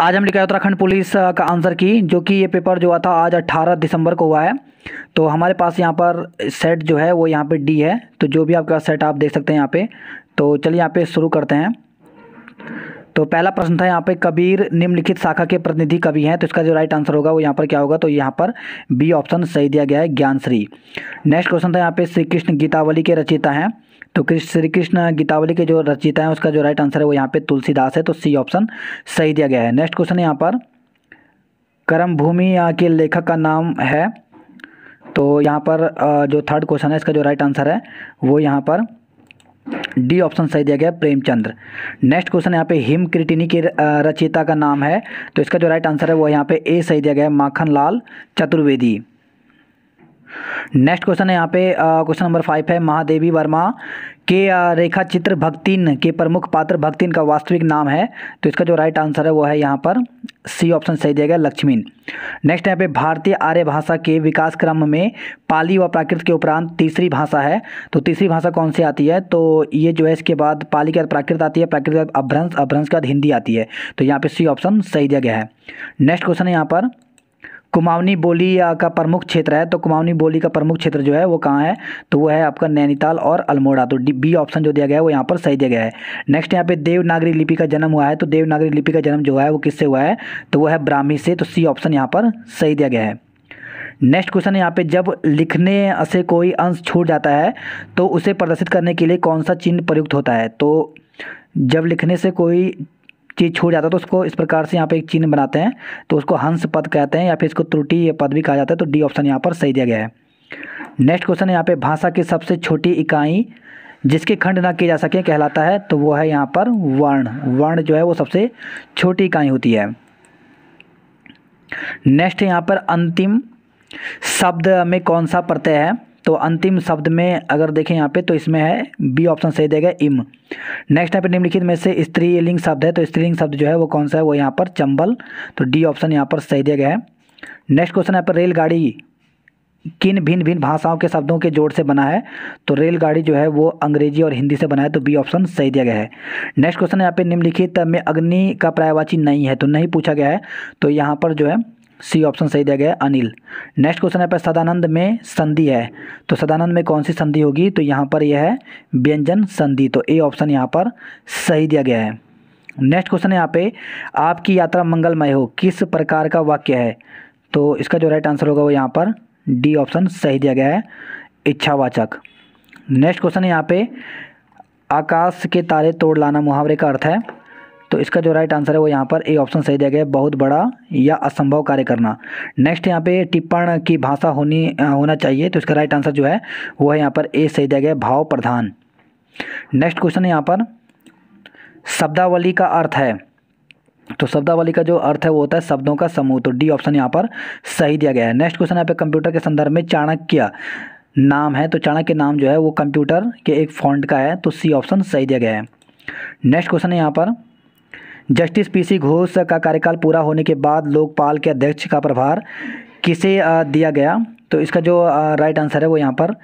आज हम लिखा है उत्तराखंड पुलिस का आंसर की जो कि ये पेपर जो हुआ था आज 18 दिसंबर को हुआ है तो हमारे पास यहाँ पर सेट जो है वो यहाँ पे डी है तो जो भी आपका सेट आप देख सकते हैं यहाँ पे तो चलिए यहाँ पे शुरू करते हैं तो पहला प्रश्न था यहाँ पे कबीर निम्नलिखित शाखा के प्रतिनिधि कवि हैं तो इसका जो राइट आंसर होगा वो यहाँ पर क्या होगा तो यहाँ पर बी ऑप्शन सही दिया गया है ज्ञानश्री नेक्स्ट क्वेश्चन था यहाँ पे श्री कृष्ण गीतावली के रचयिता हैं तो श्री कृष्ण गीतावली के जो रचिता है उसका जो राइट आंसर है वो यहाँ पे तुलसीदास है तो सी ऑप्शन सही दिया गया है नेक्स्ट क्वेश्चन यहाँ पर कर्म भूमि के लेखक का नाम है तो यहाँ पर जो थर्ड क्वेश्चन है इसका जो राइट आंसर है वो यहाँ पर डी ऑप्शन सही दिया गया प्रेमचंद्र नेक्स्ट क्वेश्चन यहाँ पे हिम क्रिटिनी की रचयिता का नाम है तो इसका जो राइट आंसर है वो यहाँ पे ए सही दिया गया है माखन लाल चतुर्वेदी नेक्स्ट क्वेश्चन है यहाँ पे क्वेश्चन नंबर फाइव है महादेवी वर्मा के रेखा चित्र भक्तिन के प्रमुख पात्र भक्तिन का वास्तविक नाम है तो इसका जो राइट आंसर है वो है यहाँ पर सी ऑप्शन सही दिया गया लक्ष्मीन नेक्स्ट यहाँ पे भारतीय आर्य भाषा के विकास क्रम में पाली व प्राकृत के उपरांत तीसरी भाषा है तो तीसरी भाषा कौन सी आती है तो ये जो है इसके बाद पाली के बाद प्राकृत आती है प्राकृत के बाद अभ्रंश अभ्रंश के बाद हिंदी आती है तो यहाँ पर सी ऑप्शन सही दिया गया है नेक्स्ट क्वेश्चन है यहाँ पर कुमाऊनी बोली का प्रमुख क्षेत्र है तो कुमाऊनी बोली का प्रमुख क्षेत्र जो है वो कहाँ है तो वो है आपका नैनीताल और अल्मोड़ा तो डी बी ऑप्शन जो दिया गया है वो यहाँ पर सही दिया गया है नेक्स्ट यहाँ पे देवनागरी लिपि का जन्म हुआ है तो देवनागरी लिपि का जन्म जो है वो किससे हुआ है तो वो है ब्राह्मी से तो सी ऑप्शन यहाँ पर सही दिया गया है नेक्स्ट क्वेश्चन यहाँ पे जब लिखने से कोई अंश छूट जाता है तो उसे प्रदर्शित करने के लिए कौन सा चिन्ह प्रयुक्त होता है तो जब लिखने से कोई चीज़ छूट जाता है तो उसको इस प्रकार से यहाँ पे एक चिन्ह बनाते हैं तो उसको हंस पद कहते हैं या फिर इसको त्रुटि पद भी कहा जाता है तो डी ऑप्शन यहाँ पर सही दिया गया है नेक्स्ट क्वेश्चन है यहाँ पे भाषा की सबसे छोटी इकाई जिसके खंड ना किए जा सके कहलाता है तो वो है यहाँ पर वर्ण वर्ण जो है वो सबसे छोटी इकाई होती है नेक्स्ट यहाँ पर अंतिम शब्द में कौन सा प्रत्यय है तो अंतिम शब्द में अगर देखें यहाँ पे तो इसमें है बी ऑप्शन सही देगा इम नेक्स्ट यहाँ पे निम्नलिखित में से स्त्रीलिंग शब्द है तो स्त्रीलिंग शब्द जो है वो कौन सा है वो यहाँ पर चंबल तो डी ऑप्शन यहाँ पर सही दिया गया है नेक्स्ट क्वेश्चन यहाँ पर रेलगाड़ी किन भिन्न भिन्न भाषाओं के शब्दों के जोड़ से बना है तो रेलगाड़ी जो है वो अंग्रेजी और हिंदी से बना है तो बी ऑप्शन सही दिया गया है नेक्स्ट क्वेश्चन यहाँ पे निम्नलिखित में अग्नि का प्रायवाची नहीं है तो नहीं पूछा गया है तो यहाँ पर जो है सी ऑप्शन सही दिया गया अनिल नेक्स्ट क्वेश्चन है पर सदानंद में संधि है तो सदानंद में कौन सी संधि होगी तो यहाँ पर यह है व्यंजन संधि तो ए ऑप्शन यहाँ पर सही दिया गया है नेक्स्ट क्वेश्चन है यहाँ पे आपकी यात्रा मंगलमय हो किस प्रकार का वाक्य है तो इसका जो राइट आंसर होगा वो यहाँ पर डी ऑप्शन सही दिया गया है इच्छावाचक नेक्स्ट क्वेश्चन है यहाँ पे आकाश के तारे तोड़ लाना मुहावरे का अर्थ है तो इसका जो राइट आंसर है वो यहाँ पर ए ऑप्शन सही दिया गया है बहुत बड़ा या असंभव कार्य करना नेक्स्ट यहाँ पे टिप्पण की भाषा होनी होना चाहिए तो इसका राइट आंसर जो है वो है यहाँ पर ए सही दिया गया है भाव प्रधान नेक्स्ट क्वेश्चन है यहाँ पर शब्दावली का अर्थ है तो शब्दावली का जो अर्थ है वो होता है शब्दों का समूह तो डी ऑप्शन यहाँ पर सही दिया गया है नेक्स्ट क्वेश्चन यहाँ पे कंप्यूटर के संदर्भ में चाणक्य नाम है तो चाणक्य नाम जो है वो कंप्यूटर के एक फॉन्ट का है तो सी ऑप्शन सही दिया गया है नेक्स्ट क्वेश्चन है यहाँ पर जस्टिस पीसी घोष का कार्यकाल पूरा होने के बाद लोकपाल के अध्यक्ष का प्रभार किसे दिया गया तो इसका जो राइट आंसर है वो यहाँ पर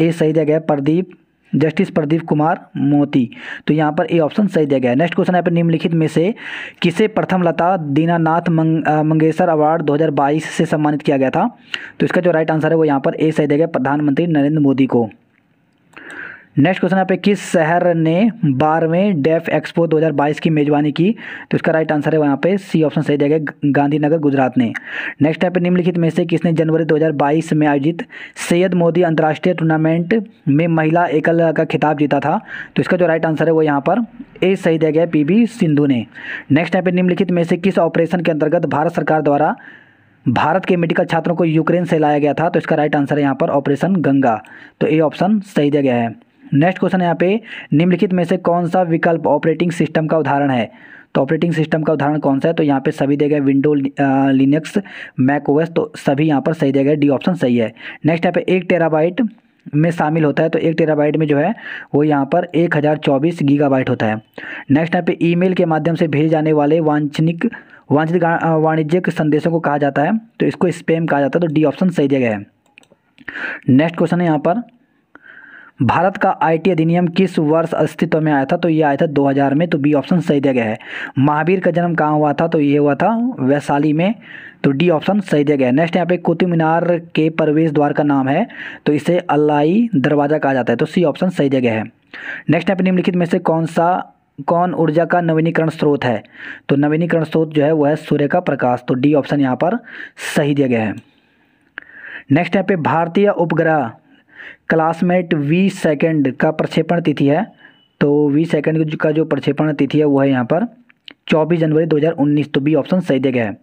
ए सही दिया गया प्रदीप जस्टिस प्रदीप कुमार मोती तो यहाँ पर ए ऑप्शन सही दिया गया नेक्स्ट क्वेश्चन है पर निम्नलिखित में से किसे प्रथम लता दीनानाथ मंग, मंगेशर अवार्ड 2022 से सम्मानित किया गया था तो इसका जो राइट आंसर है वो यहाँ पर ए सही दिया गया प्रधानमंत्री नरेंद्र मोदी को नेक्स्ट क्वेश्चन यहाँ पे किस शहर ने बारहवें डेफ एक्सपो 2022 की मेजबानी की तो इसका राइट आंसर है वहाँ पे सी ऑप्शन सही दिया गया गांधीनगर गुजरात ने नेक्स्ट यहाँ पे निम्नलिखित में से किसने जनवरी 2022 में आयोजित सैयद मोदी अंतर्राष्ट्रीय टूर्नामेंट में महिला एकल का खिताब जीता था तो इसका जो राइट आंसर है वो यहाँ पर ए सही दिया गया पी सिंधु ने नेक्स्ट यहाँ पर निम्नलिखित में से किस ऑपरेशन के अंतर्गत भारत सरकार द्वारा भारत के मेडिकल छात्रों को यूक्रेन से लाया गया था तो इसका राइट आंसर है यहाँ पर ऑपरेशन गंगा तो ए ऑप्शन सही दिया गया है नेक्स्ट क्वेश्चन यहाँ पे निम्नलिखित में से कौन सा विकल्प ऑपरेटिंग सिस्टम का उदाहरण है तो ऑपरेटिंग सिस्टम का उदाहरण कौन सा है तो यहाँ पे सभी दिए गए विंडो लिनक्स मैक ओएस तो सभी यहाँ पर सही दिया गया डी ऑप्शन सही है नेक्स्ट यहाँ पे एक टेराबाइट में शामिल होता है तो एक टेराबाइट में जो है वो यहाँ पर एक हज़ार चौबीस गीगाबाइट होता है नेक्स्ट यहाँ पे मेल के माध्यम से भेजे जाने वाले वांछनिक वांछित वाणिज्यिक संदेशों को कहा जाता है तो इसको स्पेम कहा जाता है तो डी ऑप्शन सही दिया गया है नेक्स्ट क्वेश्चन है यहाँ पर भारत का आईटी अधिनियम किस वर्ष अस्तित्व में आया था तो ये आया था 2000 में तो बी ऑप्शन सही दिया गया है महावीर का जन्म कहाँ हुआ था तो ये हुआ था वैशाली में तो डी ऑप्शन सही दिया गया है नेक्स्ट यहाँ पे कुतुब मीनार के प्रवेश द्वार का नाम है तो इसे अल्लाई दरवाज़ा कहा जाता है तो सी ऑप्शन सही दिया गया है नेक्स्ट यहाँ पे निम्नलिखित में से कौन सा कौन ऊर्जा का नवीनीकरण स्रोत है तो नवीनीकरण स्रोत जो है वह है सूर्य का प्रकाश तो डी ऑप्शन यहाँ पर सही दिया गया है नेक्स्ट यहाँ पे भारतीय उपग्रह क्लासमेट वी सेकेंड का प्रक्षेपण तिथि है तो वी सेकेंड का जो प्रक्षेपण तिथि है वो है यहाँ पर 24 जनवरी 2019 तो बी ऑप्शन सही दिया गया है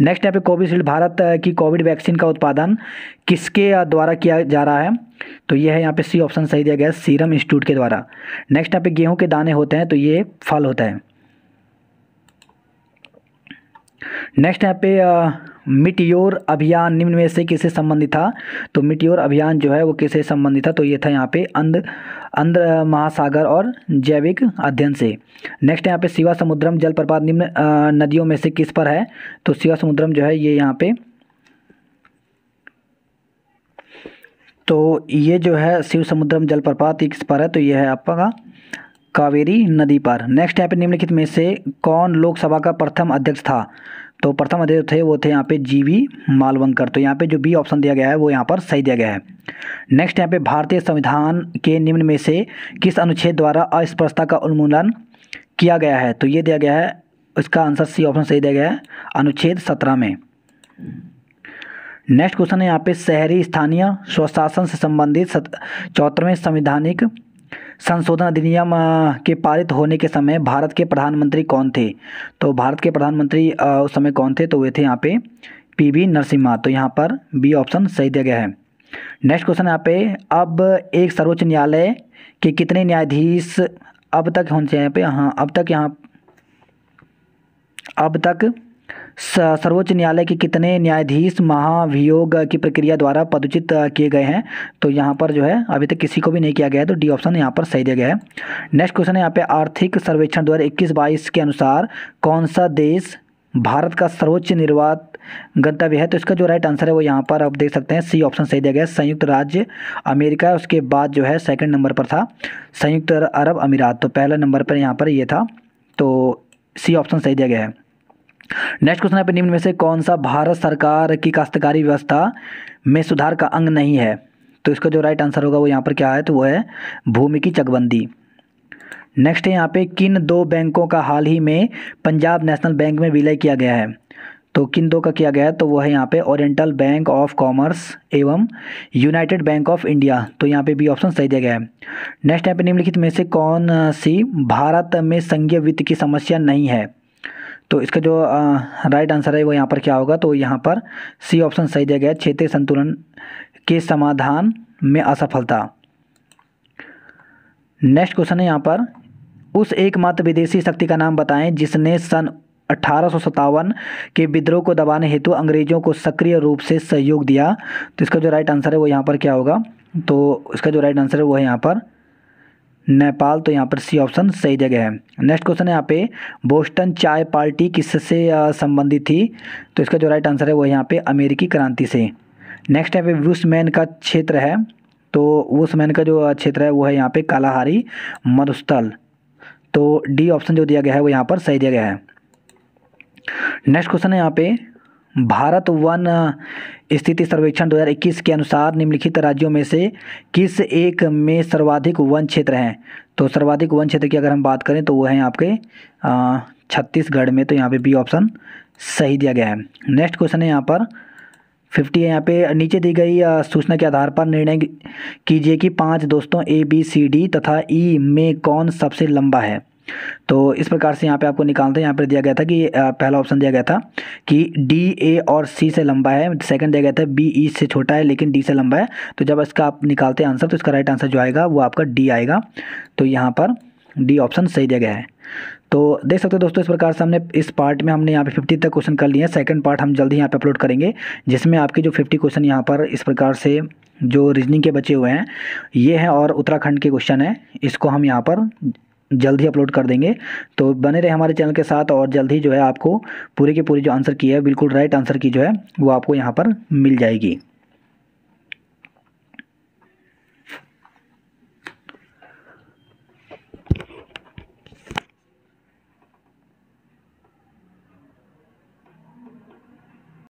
नेक्स्ट यहाँ पे कोविशील्ड भारत की कोविड वैक्सीन का उत्पादन किसके द्वारा किया जा रहा है तो ये यह है यहाँ पे सी ऑप्शन सही दिया गया है सीरम इंस्टीट्यूट के द्वारा नेक्स्ट यहाँ पे गेहूं के दाने होते हैं तो ये फल होता है नेक्स्ट यहाँ पे मिटियोर uh, अभियान निम्न में से किसे संबंधित था तो मिटियोर अभियान जो है वो किसे संबंधित था तो ये था यहाँ पे अंध अंध uh, महासागर और जैविक अध्ययन से नेक्स्ट यहाँ पे शिवा समुद्रम जलप्रपात निम्न uh, नदियों में से किस पर है तो शिवा समुद्रम जो है ये यहाँ पे तो ये जो है शिव समुद्रम जलप्रपात किस पर है तो ये है आपका कावेरी नदी पर नेक्स्ट यहाँ पे निम्नलिखित में से कौन लोकसभा का प्रथम अध्यक्ष था तो प्रथम अध्यक्ष थे वो थे यहाँ पे जीवी मालवंकर तो यहाँ पे जो बी ऑप्शन दिया गया है वो यहाँ पर सही दिया गया है नेक्स्ट यहाँ पे भारतीय संविधान के निम्न में से किस अनुच्छेद द्वारा अस्पृश्यता का उन्मूलन किया गया है तो ये दिया गया है इसका आंसर सी ऑप्शन सही दिया गया है अनुच्छेद सत्रह में नेक्स्ट क्वेश्चन है यहाँ पे शहरी स्थानीय स्वशासन से संबंधित चौथवें संवैधानिक संशोधन अधिनियम के पारित होने के समय भारत के प्रधानमंत्री कौन थे तो भारत के प्रधानमंत्री उस समय कौन थे तो वे थे यहाँ पे पी वी नरसिम्हा तो यहाँ पर बी ऑप्शन सही दिया गया है नेक्स्ट क्वेश्चन यहाँ पे अब एक सर्वोच्च न्यायालय के कितने न्यायाधीश अब तक होने चाहिए यहाँ पे हाँ अब तक यहाँ अब तक सर्वोच्च न्यायालय के कितने न्यायाधीश महाभियोग की प्रक्रिया द्वारा पदोचित किए गए हैं तो यहाँ पर जो है अभी तक किसी को भी नहीं किया गया है तो डी ऑप्शन यहाँ पर सही दिया गया है नेक्स्ट क्वेश्चन है यहाँ पे आर्थिक सर्वेक्षण दो हज़ार इक्कीस बाईस के अनुसार कौन सा देश भारत का सर्वोच्च निर्वात गंतव्य है तो इसका जो राइट आंसर है वो यहाँ पर आप देख सकते हैं सी ऑप्शन सही दिया गया संयुक्त राज्य अमेरिका उसके बाद जो है सेकंड नंबर पर था संयुक्त अरब अमीरात तो पहला नंबर पर यहाँ पर ये यह था तो सी ऑप्शन सही दिया गया है नेक्स्ट क्वेश्चन है निम्न में से कौन सा भारत सरकार की काश्तकारी व्यवस्था में सुधार का अंग नहीं है तो इसका जो राइट आंसर होगा वो यहाँ पर क्या है तो वो है भूमि की चकबंदी नेक्स्ट है यहाँ पे किन दो बैंकों का हाल ही में पंजाब नेशनल बैंक में विलय किया गया है तो किन दो का किया गया है तो वो है यहाँ पे ओरिएंटल बैंक ऑफ कॉमर्स एवं यूनाइटेड बैंक ऑफ इंडिया तो यहाँ पे बी ऑप्शन सही दिया गया है नेक्स्ट यहाँ पे निम्नलिखित में से कौन सी भारत में संघीय वित्त की समस्या नहीं है तो इसका जो राइट आंसर है वो यहाँ पर क्या होगा तो यहाँ पर सी ऑप्शन सही दिया गया क्षेत्रीय संतुलन के समाधान में असफलता नेक्स्ट क्वेश्चन है यहाँ पर उस एकमात्र विदेशी शक्ति का नाम बताएं जिसने सन अठारह के विद्रोह को दबाने हेतु अंग्रेजों को सक्रिय रूप से सहयोग दिया तो इसका जो राइट आंसर है वो यहाँ पर क्या होगा तो इसका जो राइट आंसर है वो है यहाँ पर नेपाल तो यहाँ पर सी ऑप्शन सही जगह है नेक्स्ट क्वेश्चन है यहाँ पे बोस्टन चाय पार्टी किससे संबंधित थी तो इसका जो राइट आंसर है वो यहाँ पे अमेरिकी क्रांति से नेक्स्ट यहाँ पे वुसमैन का क्षेत्र है तो वुसमैन का जो क्षेत्र है वो है यहाँ पे कालाहारी मरुस्थल तो डी ऑप्शन जो दिया गया है वो यहाँ पर सही जगह है नेक्स्ट क्वेश्चन है यहाँ पे भारत वन स्थिति सर्वेक्षण 2021 के अनुसार निम्नलिखित राज्यों में से किस एक में सर्वाधिक वन क्षेत्र हैं तो सर्वाधिक वन क्षेत्र की अगर हम बात करें तो वो हैं आपके छत्तीसगढ़ में तो यहाँ पे बी ऑप्शन सही दिया गया है नेक्स्ट क्वेश्चन है यहाँ पर फिफ्टी है यहाँ पे नीचे दी गई सूचना के आधार पर निर्णय कीजिए कि पाँच दोस्तों ए बी सी डी तथा ई e में कौन सबसे लंबा है तो इस प्रकार से यहाँ पे आपको निकालते हैं यहाँ पर दिया गया था कि पहला ऑप्शन दिया गया था कि डी ए और सी से लंबा है सेकंड दिया गया था बी ई e से छोटा है लेकिन डी से लंबा है तो जब इसका आप निकालते हैं आंसर तो इसका राइट आंसर जो आएगा वो आपका डी आएगा तो यहाँ पर डी ऑप्शन सही दिया गया है तो देख सकते हो दोस्तों इस प्रकार से हमने इस पार्ट में हमने यहाँ पे फिफ्टी तक क्वेश्चन कर लिए हैं सेकंड पार्ट हम जल्दी यहाँ पे अपलोड करेंगे जिसमें आपके जो फिफ्टी क्वेश्चन यहाँ पर इस प्रकार से जो रीजनिंग के बचे हुए हैं ये हैं और उत्तराखंड के क्वेश्चन हैं इसको हम यहाँ पर जल्द ही अपलोड कर देंगे तो बने रहे हमारे चैनल के साथ और जल्द ही जो है आपको पूरे के पूरी जो आंसर की है बिल्कुल राइट आंसर की जो है वो आपको यहाँ पर मिल जाएगी